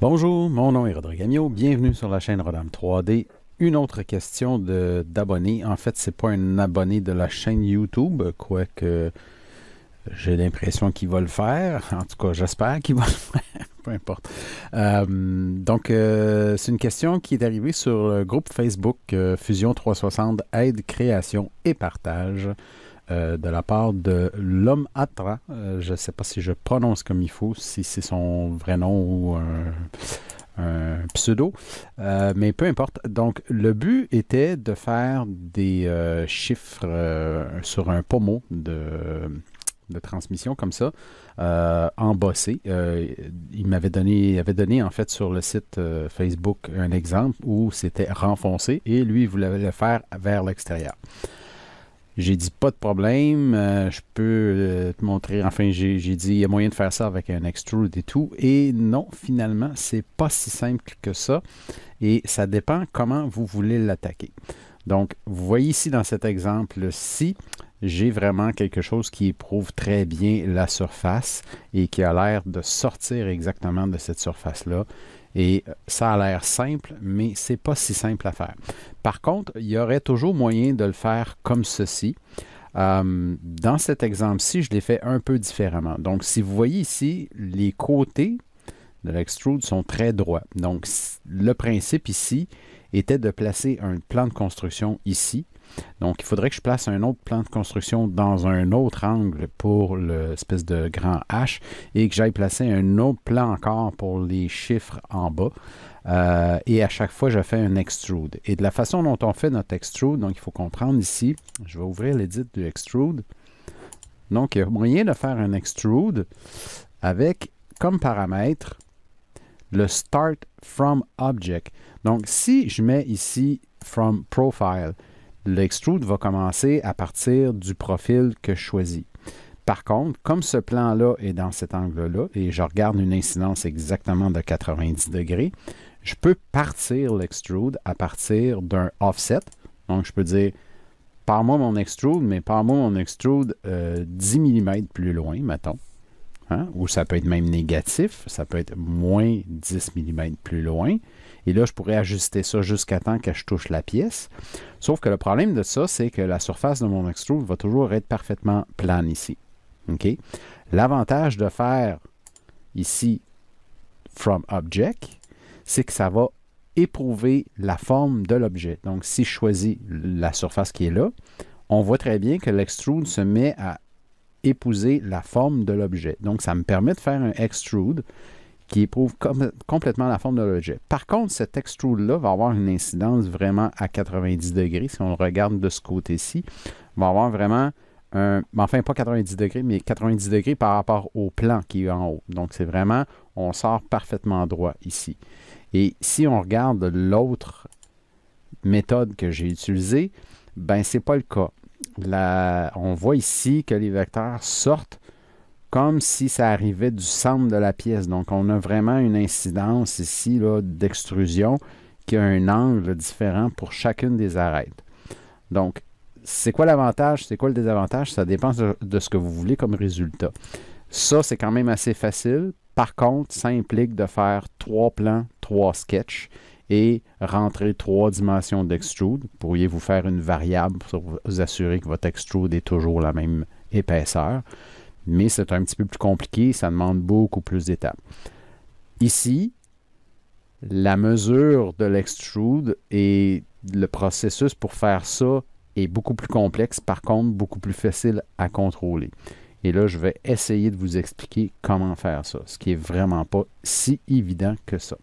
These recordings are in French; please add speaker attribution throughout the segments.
Speaker 1: Bonjour, mon nom est Rodrigue Amiot. Bienvenue sur la chaîne Rodam 3D. Une autre question d'abonné. En fait, c'est pas un abonné de la chaîne YouTube, quoique j'ai l'impression qu'il va le faire. En tout cas, j'espère qu'il va le faire. Peu importe. Euh, donc, euh, c'est une question qui est arrivée sur le groupe Facebook euh, Fusion 360 Aide, Création et Partage. Euh, de la part de l'homme Atra. Euh, je ne sais pas si je prononce comme il faut, si c'est son vrai nom ou un, pseudo, euh, mais peu importe. Donc, le but était de faire des chiffres sur un pommeau de, transmission comme ça, embossé. il m'avait donné, avait donné en fait sur le site Facebook un exemple où c'était renfoncé et lui, voulait le faire vers l'extérieur. J'ai dit pas de problème, euh, je peux euh, te montrer. Enfin, j'ai dit il y a moyen de faire ça avec un extrude et tout. Et non, finalement, c'est pas si simple que ça. Et ça dépend comment vous voulez l'attaquer. Donc, vous voyez ici dans cet exemple-ci, j'ai vraiment quelque chose qui éprouve très bien la surface et qui a l'air de sortir exactement de cette surface-là. Et euh, ça a l'air simple, mais ce n'est pas si simple à faire. Par contre, il y aurait toujours moyen de le faire comme ceci. Euh, dans cet exemple-ci, je l'ai fait un peu différemment. Donc, si vous voyez ici, les côtés de l'extrude sont très droits. Donc, le principe ici était de placer un plan de construction ici, donc, il faudrait que je place un autre plan de construction dans un autre angle pour l'espèce de grand H et que j'aille placer un autre plan encore pour les chiffres en bas. Euh, et à chaque fois, je fais un extrude. Et de la façon dont on fait notre extrude, donc il faut comprendre ici, je vais ouvrir l'édit du extrude. Donc, il y a moyen de faire un extrude avec comme paramètre le start from object. Donc, si je mets ici from profile, l'extrude va commencer à partir du profil que je choisis. Par contre, comme ce plan-là est dans cet angle-là et je regarde une incidence exactement de 90 degrés, je peux partir l'extrude à partir d'un offset. Donc, je peux dire, par moi mon extrude, mais par moi mon extrude 10 euh, mm plus loin, mettons. Hein? ou ça peut être même négatif, ça peut être moins 10 mm plus loin. Et là, je pourrais ajuster ça jusqu'à temps que je touche la pièce. Sauf que le problème de ça, c'est que la surface de mon extrude va toujours être parfaitement plane ici. L'avantage de faire ici From Object, c'est que ça va éprouver la forme de l'objet. Donc, si je choisis la surface qui est là, on voit très bien que l'extrude se met à épouser la forme de l'objet. Donc, ça me permet de faire un extrude qui éprouve complètement la forme de l'objet. Par contre, cet extrude-là va avoir une incidence vraiment à 90 degrés. Si on regarde de ce côté-ci, va avoir vraiment un, ben, enfin pas 90 degrés, mais 90 degrés par rapport au plan qui est en haut. Donc, c'est vraiment, on sort parfaitement droit ici. Et si on regarde l'autre méthode que j'ai utilisée, ben c'est pas le cas on voit ici que les vecteurs sortent comme si ça arrivait du centre de la pièce. Donc, on a vraiment une incidence ici d'extrusion qui a un angle différent pour chacune des arêtes. Donc, c'est quoi l'avantage, c'est quoi le désavantage? Ça dépend de, de, ce que vous voulez comme résultat. Ça, c'est quand même assez facile. Par contre, ça implique de faire trois plans, trois sketchs et rentrer trois dimensions d'extrude. pourriez vous faire une variable pour vous assurer que votre extrude est toujours la même épaisseur. Mais c'est un petit peu plus compliqué, ça demande beaucoup plus d'étapes. Ici, la mesure de l'extrude et le processus pour faire ça est beaucoup plus complexe, par contre, beaucoup plus facile à contrôler. Et là, je vais essayer de vous expliquer comment faire ça, ce qui est vraiment pas si évident que ça.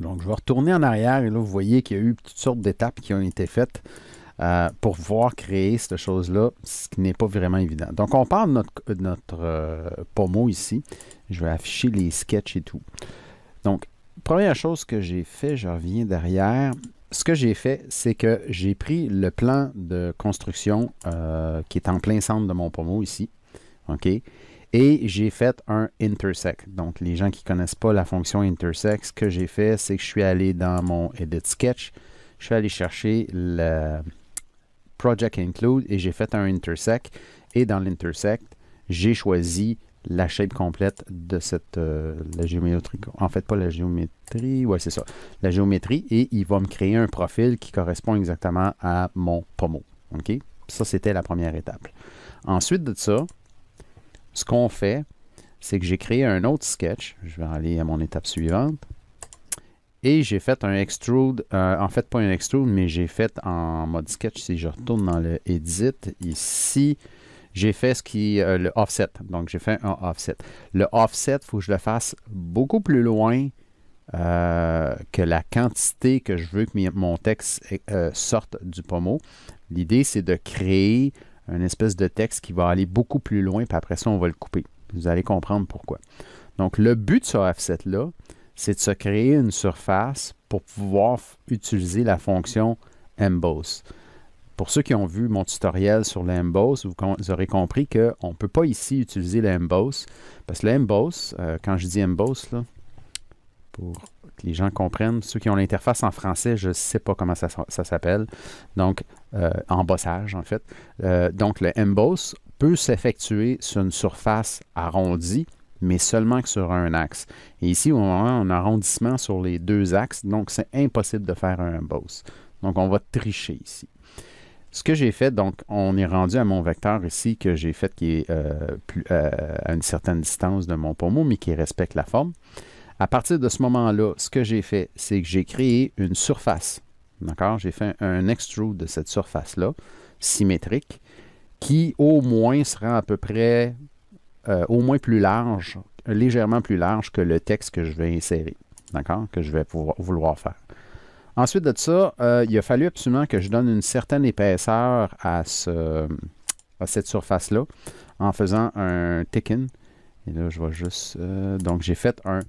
Speaker 1: Donc, je vais retourner en arrière et là, vous voyez qu'il y a eu toutes sortes d'étapes qui ont été faites euh, pour pouvoir créer cette chose-là, ce qui n'est pas vraiment évident. Donc, on parle de notre, euh, notre euh, pommeau ici. Je vais afficher les sketchs et tout. Donc, première chose que j'ai fait, je reviens derrière. Ce que j'ai fait, c'est que j'ai pris le plan de construction qui est en plein centre de mon pommeau ici. OK? Et j'ai fait un intersect. Donc, les gens qui ne connaissent pas la fonction intersect, ce que j'ai fait, c'est que je suis allé dans mon edit sketch, je suis allé chercher le project include et j'ai fait un intersect. Et dans l'intersect, j'ai choisi la shape complète de cette euh, géométrie. En fait, pas la géométrie, ouais, c'est ça. La géométrie et il va me créer un profil qui correspond exactement à mon pommeau. OK? Ça, c'était la première étape. Ensuite de ça, ce qu'on fait, c'est que j'ai créé un autre sketch. Je vais aller à mon étape suivante. Et j'ai fait un extrude, euh, en fait pas un extrude, mais j'ai fait en mode sketch, si je retourne dans le edit, ici, j'ai fait ce qui est euh, le offset. Donc j'ai fait un offset. Le offset, il faut que je le fasse beaucoup plus loin euh, que la quantité que je veux que mon texte sorte du pommeau. L'idée, c'est de créer une espèce de texte qui va aller beaucoup plus loin, puis après ça, on va le couper. Vous allez comprendre pourquoi. Donc, le but de ce offset-là, c'est de se créer une surface pour pouvoir utiliser la fonction emboss. Pour ceux qui ont vu mon tutoriel sur l'emboss, vous, vous, aurez compris qu'on ne peut pas ici utiliser l'emboss, parce que l'emboss, euh, quand je dis emboss, là, pour les gens comprennent. Ceux qui ont l'interface en français, je ne sais pas comment ça, s'appelle. Donc, embossage, euh, en fait. Euh, donc, le emboss peut s'effectuer sur une surface arrondie, mais seulement que sur un axe. Et ici, on a un arrondissement sur les deux axes, donc c'est impossible de faire un emboss. Donc, on va tricher ici. Ce que j'ai fait, donc, on est rendu à mon vecteur ici que j'ai fait qui est euh, à une certaine distance de mon pommeau, mais qui respecte la forme. À partir de ce moment-là, ce que j'ai fait, c'est que j'ai créé une surface. D'accord? J'ai fait un extrude de cette surface-là, symétrique, qui au moins sera à peu près, euh, au moins plus large, légèrement plus large que le texte que je vais insérer. D'accord? Que je vais pouvoir, vouloir faire. Ensuite de ça, euh, il a fallu absolument que je donne une certaine épaisseur à, ce, cette surface-là en faisant un thicken. Et là, je vois juste... Euh, donc, j'ai fait un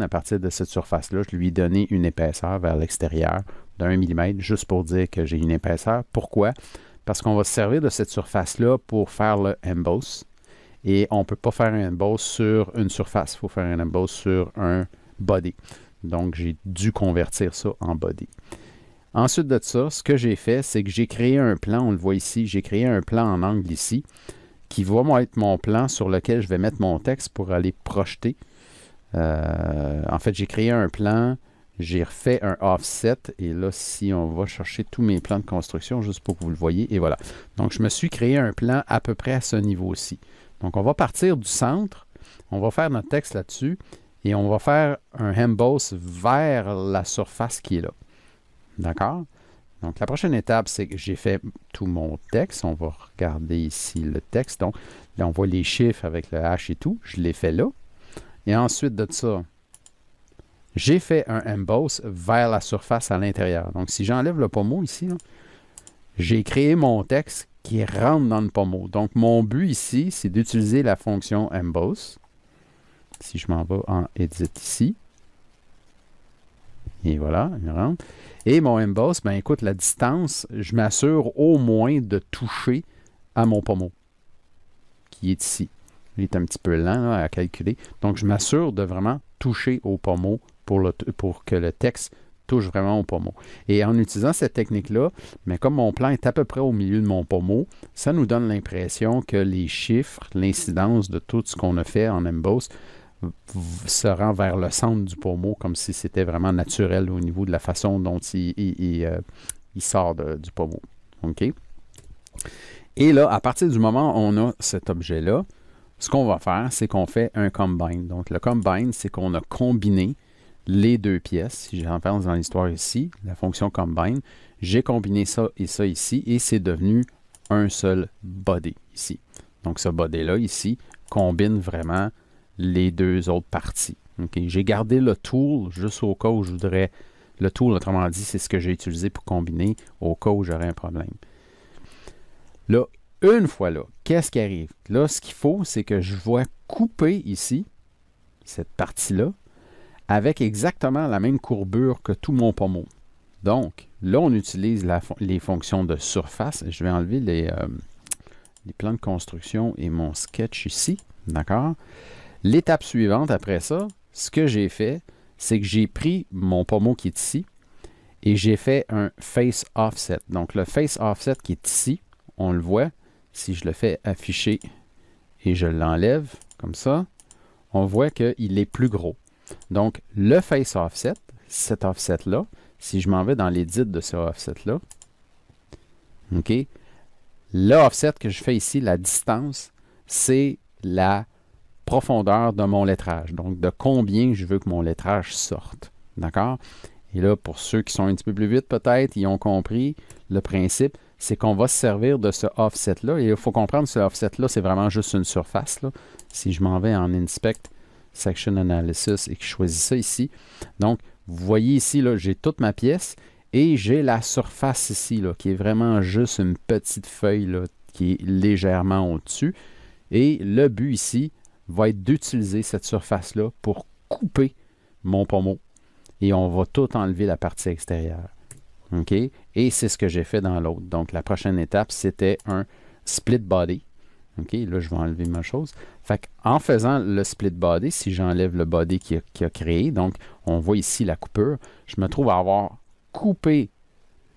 Speaker 1: à partir de cette surface-là, je lui ai donné une épaisseur vers l'extérieur d'un millimètre, juste pour dire que j'ai une épaisseur. Pourquoi? Parce qu'on va se servir de cette surface-là pour faire le emboss. Et on ne peut pas faire un emboss sur une surface. Il faut faire un emboss sur un body. Donc, j'ai dû convertir ça en body. Ensuite de ça, ce que j'ai fait, c'est que j'ai créé un plan, on le voit ici, j'ai créé un plan en angle ici, qui va être mon plan sur lequel je vais mettre mon texte pour aller projeter euh, en fait, j'ai créé un plan, j'ai refait un offset, et là, si on va chercher tous mes plans de construction, juste pour que vous le voyez, et voilà. Donc, je me suis créé un plan à peu près à ce niveau-ci. Donc, on va partir du centre, on va faire notre texte là-dessus, et on va faire un emboss vers la surface qui est là. D'accord? Donc, la prochaine étape, c'est que j'ai fait tout mon texte. On va regarder ici le texte. Donc, là, on voit les chiffres avec le H et tout. Je l'ai fait là. Et ensuite de ça, j'ai fait un emboss vers la surface à l'intérieur. Donc, si j'enlève le pommeau ici, j'ai créé mon texte qui rentre dans le pommeau. Donc, mon but ici, c'est d'utiliser la fonction emboss. Si je m'en vais en edit ici. Et voilà, il rentre. Et mon emboss, ben écoute, la distance, je m'assure au moins de toucher à mon pommeau qui est ici il est un petit peu lent à calculer. Donc, je m'assure de vraiment toucher au pommeau pour, le, pour que le texte touche vraiment au pommeau. Et en utilisant cette technique-là, mais comme mon plan est à peu près au milieu de mon pommeau, ça nous donne l'impression que les chiffres, l'incidence de tout ce qu'on a fait en emboss se rend vers le centre du pommeau comme si c'était vraiment naturel au niveau de la façon dont il, euh, sort du pommeau. OK? Et là, à partir du moment où on a cet objet-là, ce qu'on va faire, c'est qu'on fait un combine. Donc, le combine, c'est qu'on a combiné les deux pièces. Si j'en pense dans l'histoire ici, la fonction combine, j'ai combiné ça et ça ici, et c'est devenu un seul body ici. Donc, ce body-là ici combine vraiment les deux autres parties. ok J'ai gardé le tool juste au cas où je voudrais... Le tool, autrement dit, c'est ce que j'ai utilisé pour combiner au cas où j'aurais un problème. Là, une fois là, qu'est-ce qui arrive? Là, ce qu'il faut, c'est que je vois couper ici, cette partie-là, avec exactement la même courbure que tout mon pommeau. Donc, là, on utilise les fonctions de surface. Je vais enlever les, euh, les plans de construction et mon sketch ici. D'accord? L'étape suivante, après ça, ce que j'ai fait, c'est que j'ai pris mon pommeau qui est ici et j'ai fait un face offset. Donc, le face offset qui est ici, on le voit, si je le fais afficher et je l'enlève comme ça, on voit qu'il est plus gros. Donc, le face offset, cet offset-là, si je m'en vais dans l'édit de ce offset-là, OK, l'offset que je fais ici, la distance, c'est la profondeur de mon lettrage, donc de combien je veux que mon lettrage sorte. D'accord? Et là, pour ceux qui sont un petit peu plus vite, peut-être, ils ont compris le principe c'est qu'on va se servir de ce offset-là. Et il faut comprendre que ce offset-là, c'est vraiment juste une surface. Là. Si je m'en vais en Inspect, Section Analysis et que je choisis ça ici. Donc, vous voyez ici, j'ai toute ma pièce et j'ai la surface ici, là, qui est vraiment juste une petite feuille qui est légèrement au-dessus. Et le but ici va être d'utiliser cette surface-là pour couper mon pommeau. Et on va tout enlever la partie extérieure. Et c'est ce que j'ai fait dans l'autre. Donc, la prochaine étape, c'était un split body. là, je vais enlever ma chose. en faisant le split body, si j'enlève le body qui a, créé, donc on voit ici la coupure, je me trouve à avoir coupé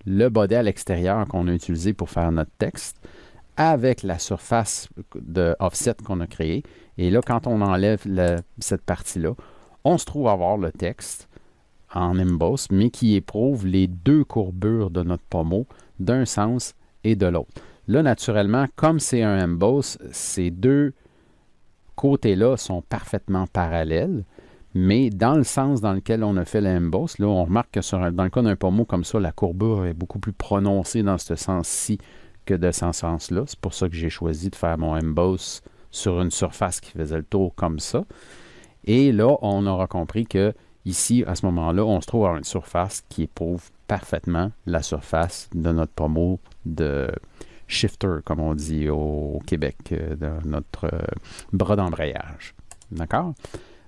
Speaker 1: le body à l'extérieur qu'on a utilisé pour faire notre texte avec la surface de offset qu'on a créée. Et là, quand on enlève cette partie-là, on se trouve à avoir le texte en emboss, mais qui éprouve les deux courbures de notre pommeau d'un sens et de l'autre. Là, naturellement, comme c'est un emboss, ces deux côtés-là sont parfaitement parallèles, mais dans le sens dans lequel on a fait l'emboss, là, on remarque que sur dans le cas d'un pommeau comme ça, la courbure est beaucoup plus prononcée dans ce sens-ci que de ce sens-là. C'est pour ça que j'ai choisi de faire mon emboss sur une surface qui faisait le tour comme ça. Et là, on aura compris que Ici, à ce moment-là, on se trouve à une surface qui éprouve parfaitement la surface de notre pommeau de shifter, comme on dit au Québec, euh, de notre euh, bras d'embrayage. D'accord?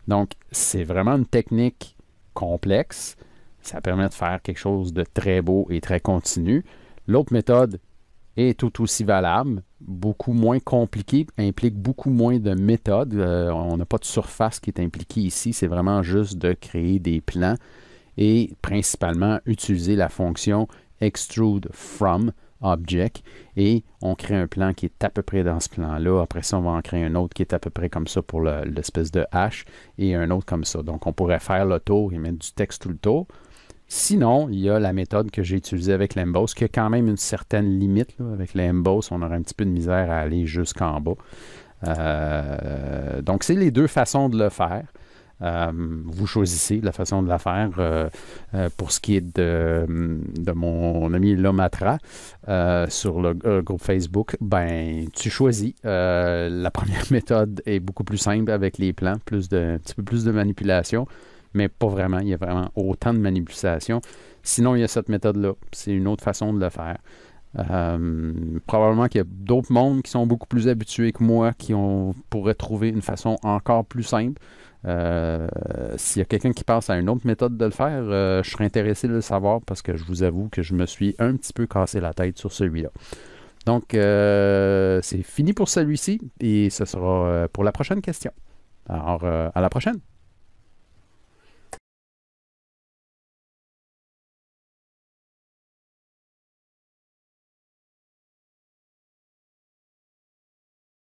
Speaker 1: Donc, c'est vraiment une technique complexe. Ça permet de faire quelque chose de très beau et très continu. L'autre méthode est tout aussi valable, beaucoup moins compliqué, implique beaucoup moins de méthodes. Euh, on n'a pas de surface qui est impliquée ici, c'est vraiment juste de créer des plans et principalement utiliser la fonction extrude from object et on crée un plan qui est à peu près dans ce plan-là. Après ça, on va en créer un autre qui est à peu près comme ça pour l'espèce de H et un autre comme ça. Donc, on pourrait faire le tour et mettre du texte tout le tour. Sinon, il y a la méthode que j'ai utilisée avec l'emboss, qui a quand même une certaine limite. Avec l'emboss, on aurait un petit peu de misère à aller jusqu'en bas. Euh, donc, c'est les deux façons de le faire. Euh, vous choisissez la façon de la faire. Euh, pour ce qui est de, mon ami Lomatra sur le groupe Facebook, ben tu choisis. la première méthode est beaucoup plus simple avec les plans, plus de, un petit peu plus de manipulation mais pas vraiment. Il y a vraiment autant de manipulations. Sinon, il y a cette méthode-là. C'est une autre façon de le faire. Euh, probablement qu'il y a d'autres mondes qui sont beaucoup plus habitués que moi qui ont, pourraient trouver une façon encore plus simple. Euh, s'il y a quelqu'un qui passe à une autre méthode de le faire, euh, je serais intéressé de le savoir parce que je vous avoue que je me suis un petit peu cassé la tête sur celui-là. Donc, c'est fini pour celui-ci et ce sera pour la prochaine question. Alors, à la prochaine!